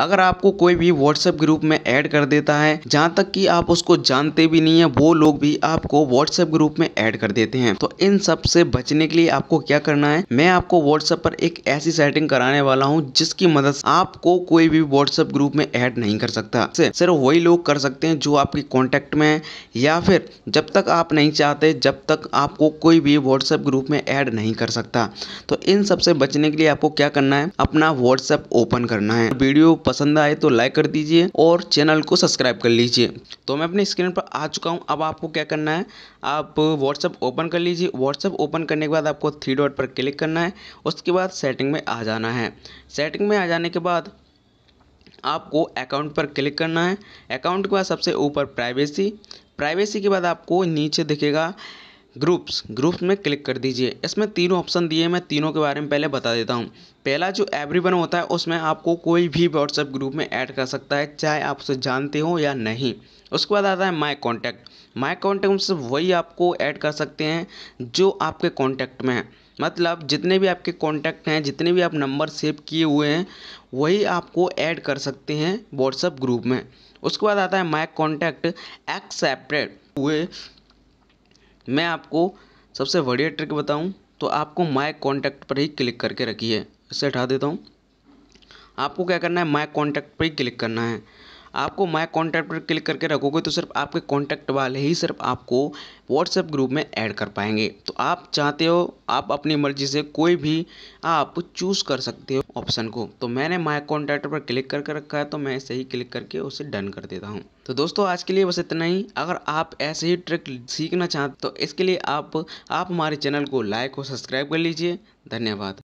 अगर आपको कोई भी व्हाट्सएप ग्रुप में ऐड कर देता है जहाँ तक कि आप उसको जानते भी नहीं है वो लोग भी आपको व्हाट्सएप ग्रुप में ऐड कर देते हैं तो इन सब से बचने के लिए आपको क्या करना है मैं आपको व्हाट्सएप पर एक ऐसी सेटिंग कराने वाला हूँ जिसकी मदद से आपको कोई भी व्हाट्सएप ग्रुप में ऐड नहीं कर सकता सिर्फ वही लोग कर सकते हैं जो आपके कॉन्टेक्ट में है या फिर जब तक आप नहीं चाहते जब तक आपको कोई भी व्हाट्सएप ग्रुप में ऐड नहीं कर सकता तो इन सबसे बचने के लिए आपको क्या करना है अपना व्हाट्सएप ओपन करना है वीडियो पसंद आए तो लाइक कर दीजिए और चैनल को सब्सक्राइब कर लीजिए तो मैं अपने स्क्रीन पर आ चुका हूँ अब आपको क्या करना है आप व्हाट्सअप ओपन कर लीजिए व्हाट्सअप ओपन करने के बाद आपको थ्री डॉट पर क्लिक करना है उसके बाद सेटिंग में आ जाना है सेटिंग में आ जाने के बाद आपको अकाउंट पर क्लिक करना है अकाउंट के बाद सबसे ऊपर प्राइवेसी प्राइवेसी के बाद आपको नीचे दिखेगा ग्रुप्स ग्रुप्स में क्लिक कर दीजिए इसमें तीनों ऑप्शन दिए मैं तीनों के बारे में पहले बता देता हूँ पहला जो एवरीवन होता है उसमें आपको कोई भी व्हाट्सएप ग्रुप में ऐड कर सकता है चाहे आप उसे जानते हो या नहीं उसके बाद आता है माई कॉन्टैक्ट माई कॉन्टैक्ट से वही आपको ऐड कर सकते हैं जो आपके कॉन्टैक्ट में है मतलब जितने भी आपके कॉन्टैक्ट हैं जितने भी आप नंबर सेव किए हुए हैं वही आपको ऐड कर सकते हैं व्हाट्सएप ग्रुप में उसके बाद आता है माई कॉन्टैक्ट एक्सेप्टेड हुए मैं आपको सबसे बढ़िया ट्रिक बताऊँ तो आपको माय कॉन्टैक्ट पर ही क्लिक करके रखिए इसे हटा देता हूँ आपको क्या करना है माय कॉन्टैक्ट पर ही क्लिक करना है आपको माय कॉन्टैक्ट पर क्लिक करके रखोगे तो सिर्फ आपके कॉन्टैक्ट वाले ही सिर्फ आपको व्हाट्सएप ग्रुप में ऐड कर पाएंगे तो आप चाहते हो आप अपनी मर्जी से कोई भी आप चूज़ कर सकते हो ऑप्शन को तो मैंने माय कॉन्टैक्ट पर क्लिक करके रखा है तो मैं इसे ही क्लिक करके उसे डन कर देता हूँ तो दोस्तों आज के लिए बस इतना ही अगर आप ऐसे ही ट्रिक सीखना चाहते तो इसके लिए आप आप हमारे चैनल को लाइक और सब्सक्राइब कर लीजिए धन्यवाद